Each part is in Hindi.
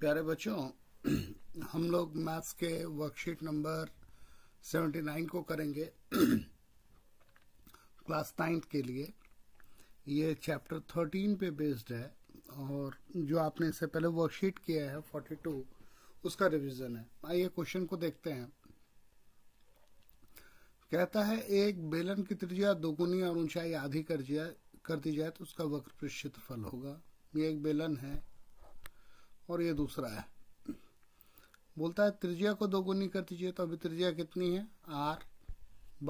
प्यारे बच्चों हम लोग मैथ्स के वर्कशीट नंबर 79 को करेंगे क्लास नाइन्थ के लिए ये चैप्टर 13 पे बेस्ड है और जो आपने इससे पहले वर्कशीट किया है 42 उसका रिवीजन है आइए क्वेश्चन को देखते हैं कहता है एक बेलन की त्रिज्या दोगुनी और ऊंचाई आधी कर दिया कर दी जाए तो उसका वक्र क्षेत्रफल होगा ये एक बेलन है और ये दूसरा है बोलता है त्रिज्या को दोगुनी कर दीजिए तो अभी त्रिज्या कितनी है आर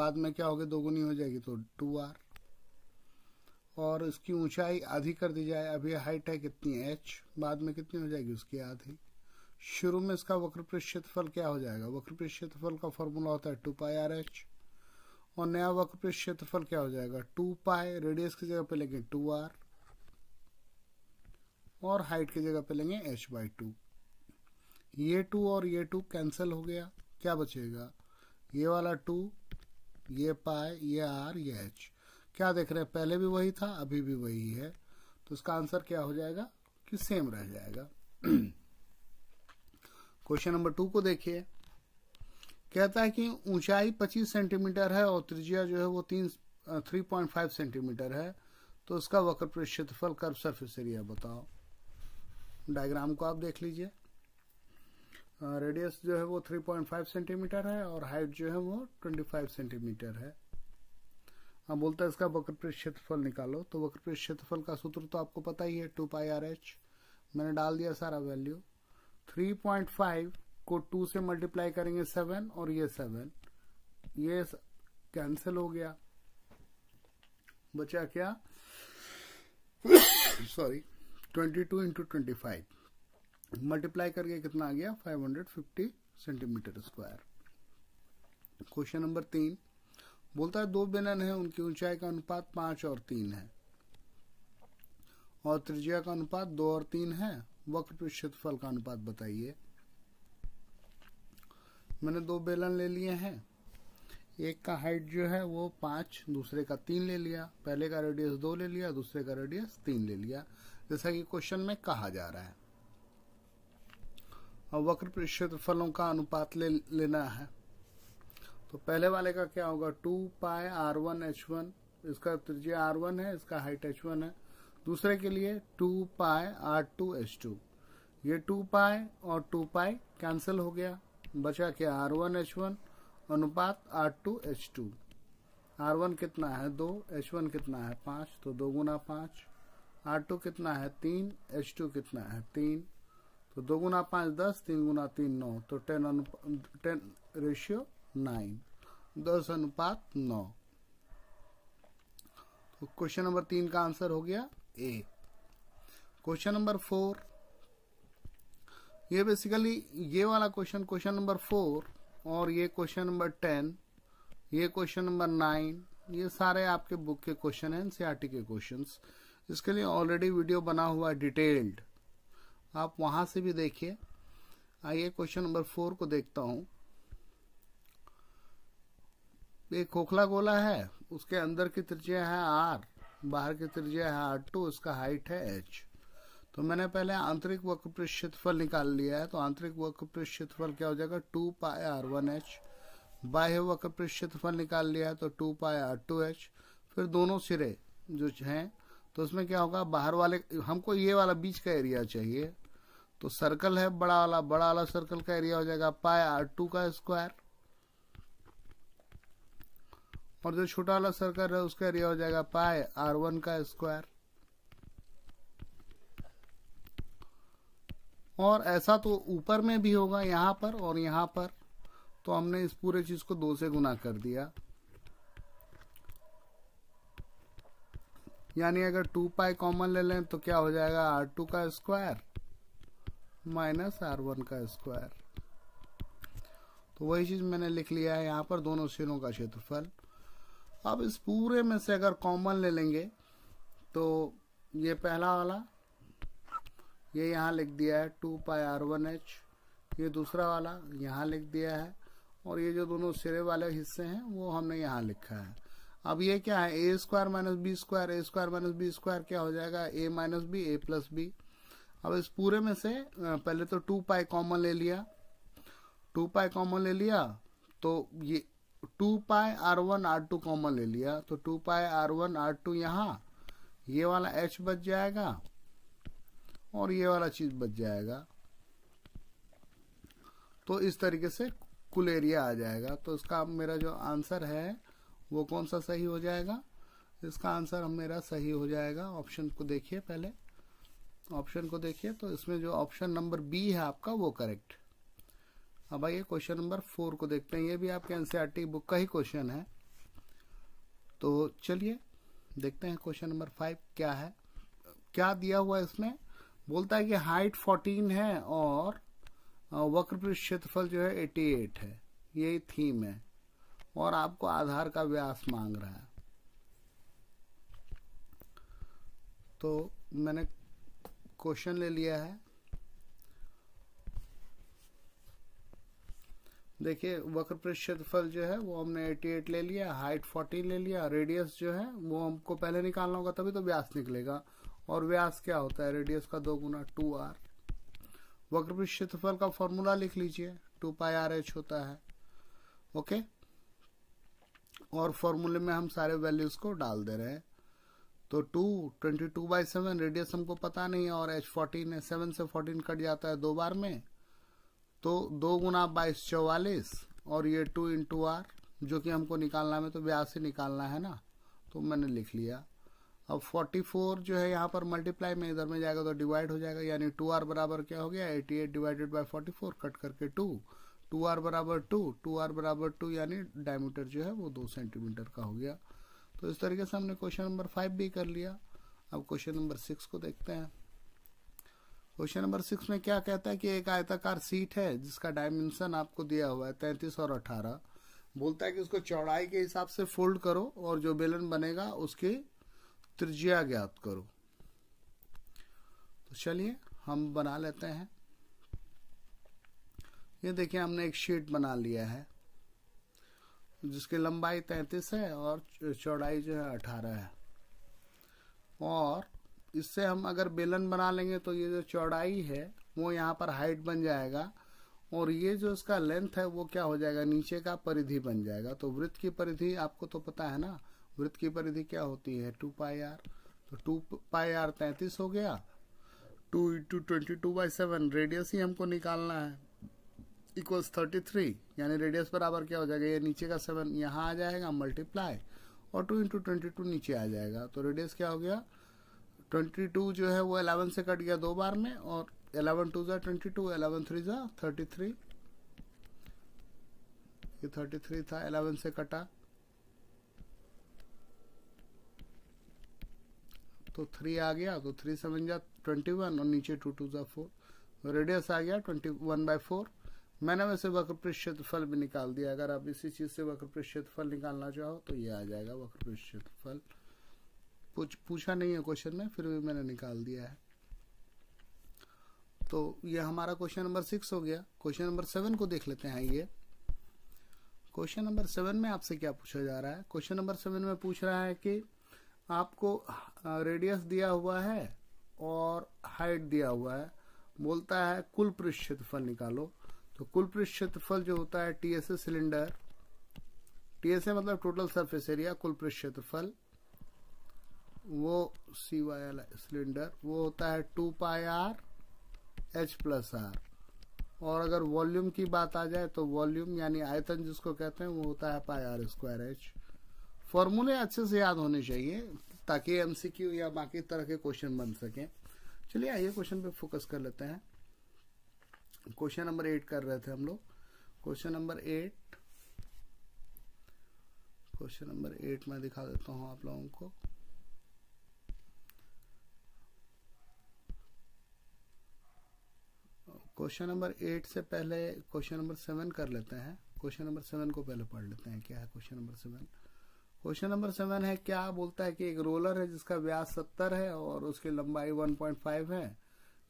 बाद में क्या होगी दोगुनी हो जाएगी तो टू आर और इसकी ऊंचाई आधी कर दी जाए अभी हाइट है कितनी एच बाद में कितनी हो जाएगी उसकी आधी शुरू में इसका वक्र फल क्या हो जाएगा वक्र फल का फॉर्मूला होता है टू पाई आर एच और नया वक्र क्षेत्रफल क्या हो जाएगा टू पाई रेडियस की जगह पे लेंगे टू आर और हाइट की जगह पे लेंगे एच बाई टू ये टू और ये टू कैंसिल हो गया क्या बचेगा ये वाला टू ये पाए ये आर ये एच क्या देख रहे हैं पहले भी वही था अभी भी वही है तो इसका आंसर क्या हो जाएगा कि सेम रह जाएगा क्वेश्चन नंबर टू को देखिए कहता है कि ऊंचाई 25 सेंटीमीटर है और त्रिज्या जो है वो तीन थ्री पॉइंट फाइव सेंटीमीटर है तो उसका वक्र पर क्षेत्रफल कर्व सरफेस एरिया बताओ डायग्राम को आप देख लीजिए रेडियस जो है वो 3.5 सेंटीमीटर है और हाइट जो है वो 25 सेंटीमीटर है हम बोलते हैं इसका वक्रपृष्ठ क्षेत्रफल निकालो तो वक्रपृष्ठ क्षेत्रफल का सूत्र तो आपको पता ही है टू पाई आर एच मैंने डाल दिया सारा वैल्यू 3.5 को 2 से मल्टीप्लाई करेंगे 7 और ये 7 ये कैंसिल हो गया बचा क्या sorry twenty two into twenty five multiply करके कितना आ गया five hundred fifty centimetre square question number तीन बोलता है दो बेलन है उनकी ऊंचाई का अनुपात पांच और तीन है और त्रिज्या का अनुपात दो और तीन है वक्र क्षेत्रफल का अनुपात बताइए मैंने दो बेलन ले लिए हैं एक का हाइट जो है वो पाँच दूसरे का तीन ले लिया पहले का रेडियस दो ले लिया दूसरे का रेडियस तीन ले लिया जैसा कि क्वेश्चन में कहा जा रहा है अब वक्र क्षेत्रफलों का अनुपात ले लेना है तो पहले वाले का क्या होगा to pi are one H one इसका त्रिज्या आर वन है इसका हाइट एच वन है दूसरे के लिए two pi R two H two ये टू पाए और टू पाए कैंसिल हो गया बचा क्या आर वन एच वन अनुपात R two H two R one कितना है दो एच वन कितना है पाँच तो दो गुना पाँच आर टू कितना है तीन एच टू कितना है तीन तो दो गुना पाँच दस तीन गुना तीन नौ तो टेन अनुपात टेन रेशियो नाइन दस अनुपात नौ तो क्वेश्चन नंबर तीन का आंसर हो गया ए क्वेश्चन नंबर फोर ये बेसिकली ये वाला क्वेश्चन क्वेश्चन नंबर फोर और ये क्वेश्चन नंबर टेन ये क्वेश्चन नंबर नाइन ये सारे आपके बुक के क्वेश्चन हैं एनसीआरटी के क्वेश्चंस इसके लिए ऑलरेडी वीडियो बना हुआ है डिटेल्ड आप वहां से भी देखिए आइए क्वेश्चन नंबर फोर को देखता हूँ एक खोखला गोला है उसके अंदर की त्रिज्या है आर बाहर की त्रिज्या है आर टू उसका हाइट है एच तो मैंने पहले आंतरिक वक्र पर क्षेत्रफल निकाल लिया है तो आंतरिक वक्र पर क्षेत्रफल क्या हो जाएगा two pi R one H बाह्य वक्र पर क्षेत्रफल निकाल लिया है तो two pi R two H फिर दोनों सिरे जो हैं तो उसमें क्या होगा बाहर वाले हमको ये वाला बीच का एरिया चाहिए तो सर्कल है बड़ा वाला बड़ा वाला सर्कल का एरिया हो जाएगा पाए आर टू का स्क्वायर और जो छोटा वाला सर्कल है उसका एरिया हो जाएगा पाए आर वन का स्क्वायर और ऐसा तो ऊपर में भी होगा यहां पर और यहां पर तो हमने इस पूरे चीज़ को दो से गुना कर दिया यानी अगर टू पाई कॉमन ले लें तो क्या हो जाएगा आर टू का स्क्वायर माइनस आर वन का स्क्वायर तो वही चीज मैंने लिख लिया है यहाँ पर दोनों सिरों का क्षेत्रफल अब इस पूरे में से अगर कॉमन ले लेंगे तो ये पहला वाला ये यहाँ लिख दिया है two pi R one H ये दूसरा वाला यहाँ लिख दिया है और ये जो दोनों सिरे वाले हिस्से हैं वो हमने यहाँ लिखा है अब ये क्या है A square minus B square A square minus B square क्या हो जाएगा A minus B A plus B अब इस पूरे में से पहले तो टू पाई कॉमन ले लिया टू पाई कॉमन ले लिया तो ये two pi R one R two common ले लिया तो two pi R one R two यहाँ ये वाला एच बच जाएगा और ये वाला चीज बच जाएगा तो इस तरीके से कुल एरिया आ जाएगा तो इसका मेरा जो आंसर है वो कौन सा सही हो जाएगा इसका आंसर हम मेरा सही हो जाएगा ऑप्शन को देखिए पहले ऑप्शन को देखिए तो इसमें जो ऑप्शन नंबर बी है आपका वो करेक्ट अब आइए क्वेश्चन नंबर फोर को देखते हैं ये भी आपके एनसीईआरटी बुक का ही क्वेश्चन है तो चलिए देखते हैं क्वेश्चन नंबर फाइव क्या है क्या दिया हुआ इसमें बोलता है कि हाइट फोर्टीन है और वक्र क्षेत्रफल जो है एटी एट है यही थीम है और आपको आधार का व्यास मांग रहा है तो मैंने क्वेश्चन ले लिया है देखिए वक्र क्षेत्रफल जो है वो हमने 88 ले लिया हाइट 40 ले लिया रेडियस जो है वो हमको पहले निकालना होगा तभी तो व्यास निकलेगा और व्यास क्या होता है रेडियस का दो गुना टू आर वक्र क्षेत्रफल का फॉर्मूला लिख लीजिए टू पाई आर एच होता है ओके और फॉर्मूले में हम सारे वैल्यूज को डाल दे रहे हैं तो two twenty two by seven radius हमको पता नहीं है और एच फोर्टीन है सेवन से फोर्टीन कट जाता है दो बार में तो दो गुना बाईस चौवालीस और ये टू इंटू आर जो कि हमको निकालना है तो ब्याज से निकालना है ना तो मैंने लिख लिया अब 44 जो है यहाँ पर मल्टीप्लाई में इधर में जाएगा तो डिवाइड हो जाएगा यानी 2r बराबर क्या हो गया 88 डिवाइडेड फोर्टी फोर कट करके टू टू आर बराबर टू टू आर बराबर टू यानी डायमीटर जो है वो दो सेंटीमीटर का हो गया तो इस तरीके से हमने क्वेश्चन नंबर फाइव भी कर लिया अब क्वेश्चन नंबर सिक्स को देखते हैं क्वेश्चन नंबर सिक्स में क्या कहता है कि एक आयताकार सीट है जिसका डायमेंशन आपको दिया हुआ है तैंतीस और अठारह बोलता है कि उसको चौड़ाई के हिसाब से फोल्ड करो और जो बेलन बनेगा उसकी त्रिज्या ज्ञात करो तो चलिए हम बना लेते हैं ये देखिए हमने एक शीट बना लिया है जिसकी लंबाई तैतीस है और चौड़ाई जो है अठारह है और इससे हम अगर बेलन बना लेंगे तो ये जो चौड़ाई है वो यहाँ पर हाइट बन जाएगा और ये जो इसका लेंथ है वो क्या हो जाएगा नीचे का परिधि बन जाएगा तो वृत्त की परिधि आपको तो पता है ना वृत्त की परिधि क्या होती है टू पाई आर तो टू पाई आर तैंतीस हो गया two into twenty two by seven radius ही हमको निकालना है इक्वल्स थर्टी थ्री यानी रेडियस बराबर क्या हो जाएगा ये नीचे का सेवन यहाँ आ जाएगा मल्टीप्लाई और टू इंटू ट्वेंटी टू नीचे आ जाएगा तो रेडियस क्या हो गया ट्वेंटी टू जो है वो एलेवन से कट गया दो बार में और एलेवन टू जो ट्वेंटी टू एलेवन थ्री जो थर्टी थ्री ये थर्टी थ्री था अलेवन से कटा तो थ्री आ गया तो थ्री सेवन जा ट्वेंटी वन और नीचे टू टू जो फोर रेडियस आ गया ट्वेंटी वन बाई फोर मैंने वैसे वक्र प्रतिशत फल भी निकाल दिया अगर आप इसी चीज से वक्र प्रतिशत फल निकालना चाहो तो ये आ जाएगा वक्र प्रतिशत फल पूछ पूछा नहीं है क्वेश्चन में फिर भी मैंने निकाल दिया है तो ये हमारा क्वेश्चन नंबर सिक्स हो गया क्वेश्चन नंबर सेवन को देख लेते हैं ये क्वेश्चन नंबर सेवन में आपसे क्या पूछा जा रहा है क्वेश्चन नंबर सेवन में पूछ रहा है कि आपको रेडियस दिया हुआ है और हाइट दिया हुआ है बोलता है कुल पृष्ठफल निकालो तो कुल पृष्ठ क्षेत्रफल जो होता है टीएसए सिलेंडर टीएसए मतलब टोटल सरफेस एरिया कुल पृष्ठ क्षेत्रफल वो सी वाई सिलेंडर वो होता है two pi are H plus R और अगर वॉल्यूम की बात आ जाए तो वॉल्यूम यानी आयतन जिसको कहते हैं वो होता है पाई आर स्क्वायर एच फॉर्मूले अच्छे से याद होने चाहिए ताकि एमसीक्यू या बाकी तरह के क्वेश्चन बन सकें चलिए आइए क्वेश्चन पे फोकस कर लेते हैं क्वेश्चन नंबर एट कर रहे थे हम लोग question number eight question number eight मैं दिखा देता हूं आप लोगों को क्वेश्चन नंबर एट से पहले क्वेश्चन नंबर सेवन कर लेते हैं क्वेश्चन नंबर सेवन को पहले पढ़ लेते हैं क्या है question number seven question number seven है क्या बोलता है कि एक रोलर है जिसका व्यास सत्तर है और उसकी लंबाई वन पॉइंट फाइव है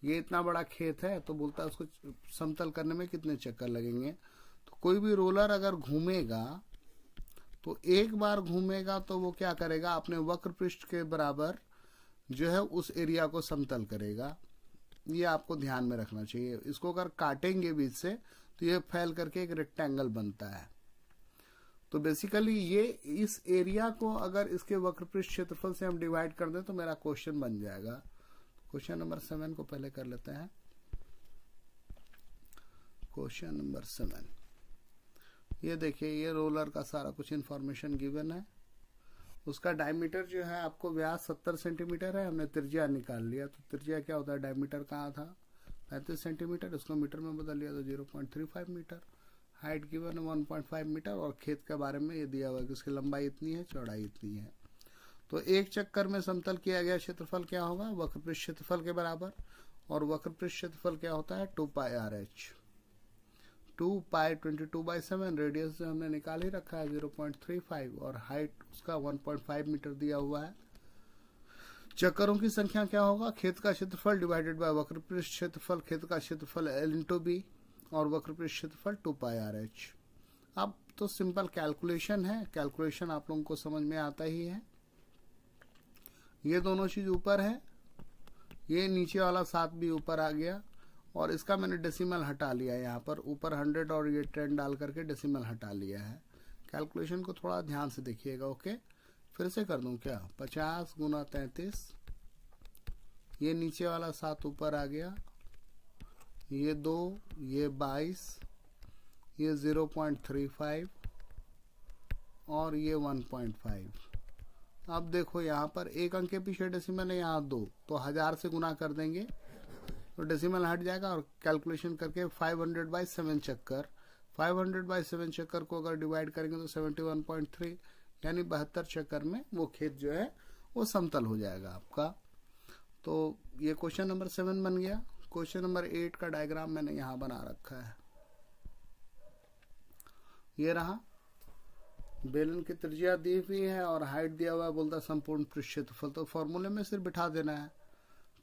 ये इतना बड़ा खेत है तो बोलता है उसको समतल करने में कितने चक्कर लगेंगे तो कोई भी रोलर अगर घूमेगा तो एक बार घूमेगा तो वो क्या करेगा अपने वक्र पृष्ठ के बराबर जो है उस एरिया को समतल करेगा ये आपको ध्यान में रखना चाहिए इसको अगर काटेंगे बीच से तो ये फैल करके एक रेक्टेंगल बनता है तो बेसिकली ये इस एरिया को अगर इसके वक्र पृष्ठ क्षेत्रफल से हम डिवाइड कर दें तो मेरा क्वेश्चन बन जाएगा क्वेश्चन नंबर सेवन को पहले कर लेते हैं क्वेश्चन नंबर सेवन ये देखिए ये रोलर का सारा कुछ इन्फॉर्मेशन गिवन है उसका डायमीटर जो है आपको व्यास सत्तर सेंटीमीटर है हमने त्रिज्या निकाल लिया तो त्रिज्या क्या होता है डायमीटर कहाँ था पैंतीस सेंटीमीटर उसको मीटर में बदल लिया तो zero point three five metre height given one point five metre और खेत के बारे में ये दिया हुआ है कि उसकी लंबाई इतनी है चौड़ाई इतनी है तो एक चक्कर में समतल किया गया क्षेत्रफल क्या होगा वक्रपृष्ठ क्षेत्रफल के बराबर और वक्रपृष्ठ क्षेत्रफल क्या होता है two pi are H two pi twenty two by seven radius जो हमने निकाल ही रखा है जीरो पॉइंट थ्री फाइव और हाइट उसका वन पॉइंट फाइव मीटर दिया हुआ है चक्करों की संख्या क्या होगा खेत का क्षेत्रफल डिवाइडेड बाय वक्रपृष्ठ क्षेत्रफल खेत का क्षेत्रफल एल इंटू बी और वक्रपृष्ठ क्षेत्रफल टू पाई आर एच अब तो सिंपल कैलकुलेशन है कैलकुलेशन आप लोगों को समझ में आता ही है ये दोनों चीज ऊपर है ये नीचे वाला सात भी ऊपर आ गया और इसका मैंने डेसिमल हटा लिया यहाँ पर ऊपर हंड्रेड और ये टेन डाल करके डेसिमल हटा लिया है कैलकुलेशन को थोड़ा ध्यान से देखिएगा ओके फिर से कर दूं क्या पचास गुना तैतीस ये नीचे वाला सात ऊपर आ गया ये दो ये बाईस ये ज़ीरो पॉइंट थ्री फाइव और ये वन पॉइंट फाइव अब देखो यहाँ पर एक अंक के पीछे डेसिमल है यहाँ दो तो हजार से गुना कर देंगे तो डेसिमल हट जाएगा और कैलकुलेशन करके 500 हंड्रेड बाई सेवन चक्कर 500 हंड्रेड बाई सेवन चक्कर को अगर डिवाइड करेंगे तो 71.3 यानी बहत्तर चक्कर में वो खेत जो है वो समतल हो जाएगा आपका तो ये क्वेश्चन नंबर सेवन बन गया क्वेश्चन नंबर एट का डायग्राम मैंने यहाँ बना रखा है ये रहा बेलन की त्रिज्या दी हुई है और हाइट दिया हुआ है बोलता है संपूर्ण पृष्ठफल तो फॉर्मूले तो में सिर्फ बिठा देना है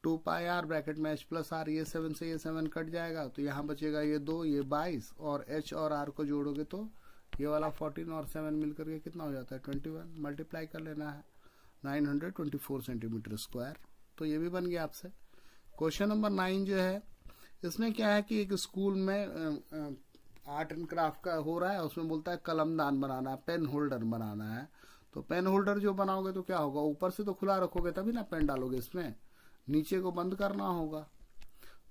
टू पाई आर ब्रैकेट में एच प्लस आर ये सेवन से ये सेवन कट जाएगा तो यहाँ बचेगा ये दो ये बाईस और एच और आर को जोड़ोगे तो ये वाला फोर्टीन और सेवन मिल करके कितना हो जाता है ट्वेंटी वन मल्टीप्लाई कर लेना है nine hundred twenty four centimetre square तो ये भी बन गया आपसे क्वेश्चन नंबर नाइन जो है इसमें क्या है कि एक स्कूल में आर्ट एंड क्राफ्ट का हो रहा है उसमें बोलता है कलमदान बनाना है पेन होल्डर बनाना है तो पेन होल्डर जो बनाओगे तो क्या होगा ऊपर से तो खुला रखोगे तभी ना पेन डालोगे इसमें नीचे को बंद करना होगा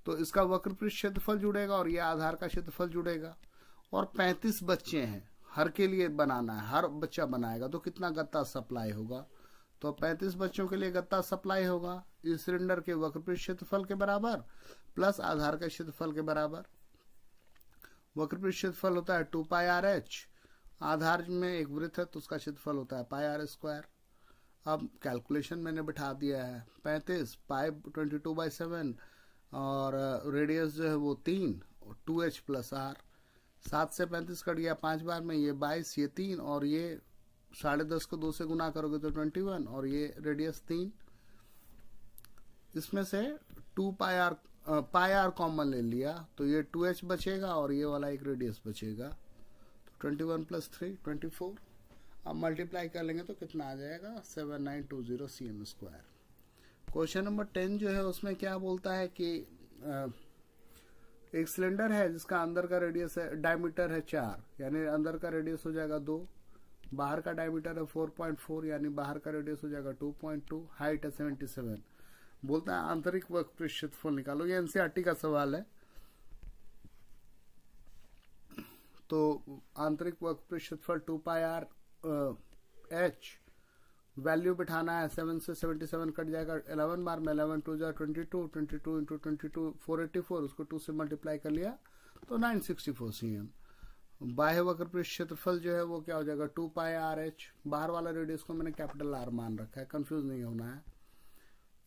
तो इसका वक्र पृष्ठ क्षेत्रफल जुड़ेगा और ये आधार का क्षेत्रफल जुड़ेगा और पैंतीस बच्चे हैं हर के लिए बनाना है हर बच्चा बनाएगा तो कितना गत्ता सप्लाई होगा तो 35 बच्चों के लिए गत्ता सप्लाई होगा इस सिलेंडर के वक्र पृष्ठ क्षेत्रफल के बराबर प्लस आधार के क्षेत्रफल के बराबर वक्र पर क्षेत्रफल होता है टू पाई आर एच आधार में एक वृत्त है तो उसका क्षेत्रफल होता है पाई आर स्क्वायर अब कैलकुलेशन मैंने बैठा दिया है पैंतीस pi twenty two by seven और रेडियस जो है वो तीन टू एच प्लस आर सात से पैंतीस कट गया पांच बार में ये बाईस ये तीन और ये साढ़े दस को दो से गुना करोगे तो ट्वेंटी वन और ये रेडियस तीन इसमें से two pi r pi r common ले लिया तो ये टू एच बचेगा और ये वाला एक रेडियस बचेगा तो twenty one plus three twenty four अब मल्टीप्लाई कर लेंगे तो कितना आ जाएगा seven nine two zero c m square question number ten जो है उसमें क्या बोलता है कि एक सिलेंडर है जिसका अंदर का रेडियस है डायमीटर है चार यानी अंदर का रेडियस हो जाएगा दो बाहर का डायमीटर है फोर पॉइंट फोर यानी बाहर का रेडियस हो जाएगा टू पॉइंट टू हाइट है सेवेंटी सेवन बोलता है आंतरिक वर्क क्षेत्रफल निकालो ये एनसीआरटी e का सवाल है तो आंतरिक वक्त क्षेत्रफल two pi are h value बिठाना है सेवन से सेवेंटी सेवन कट जाएगा इलेवन बार में इलेवन टू जो twenty two twenty two into twenty two four eighty four उसको टू से मल्टीप्लाई कर लिया तो nine sixty four c m बाह्य वक्र क्षेत्रफल जो है वो क्या हो जाएगा टू पाई आर एच बाहर वाला रेडियस को मैंने कैपिटल आर मान रखा है कंफ्यूज नहीं होना है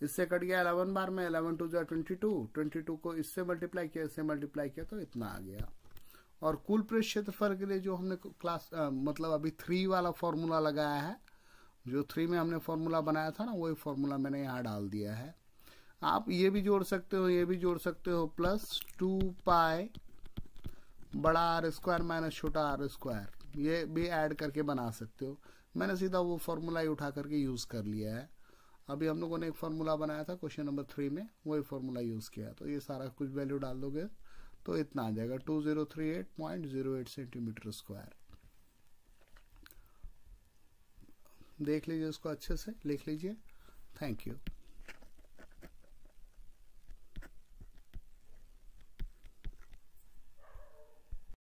इससे कट गया इलेवन बार में इलेवन टू जो ट्वेंटी टू ट्वेंटी टू को इससे मल्टीप्लाई किया इससे मल्टीप्लाई किया तो इतना आ गया और कुल प्रवेश क्षेत्रफल के लिए जो हमने क्लास आ, मतलब अभी थ्री वाला फॉर्मूला लगाया है जो थ्री में हमने फॉर्मूला बनाया था ना वही फॉर्मूला मैंने यहाँ डाल दिया है आप ये भी जोड़ सकते हो ये भी जोड़ सकते हो प्लस टू पाए बड़ा आर स्क्वायर माइनस छोटा आर स्क्वायर ये भी ऐड करके बना सकते हो मैंने सीधा वो फॉर्मूला ही उठा करके यूज़ कर लिया है अभी हम लोगों ने एक फॉर्मूला बनाया था क्वेश्चन नंबर थ्री में वही फॉर्मूला यूज किया तो ये सारा कुछ वैल्यू डाल दोगे तो इतना आ जाएगा two zero three eight point zero eight centimetre square देख लीजिए इसको अच्छे से लिख लीजिए थैंक यू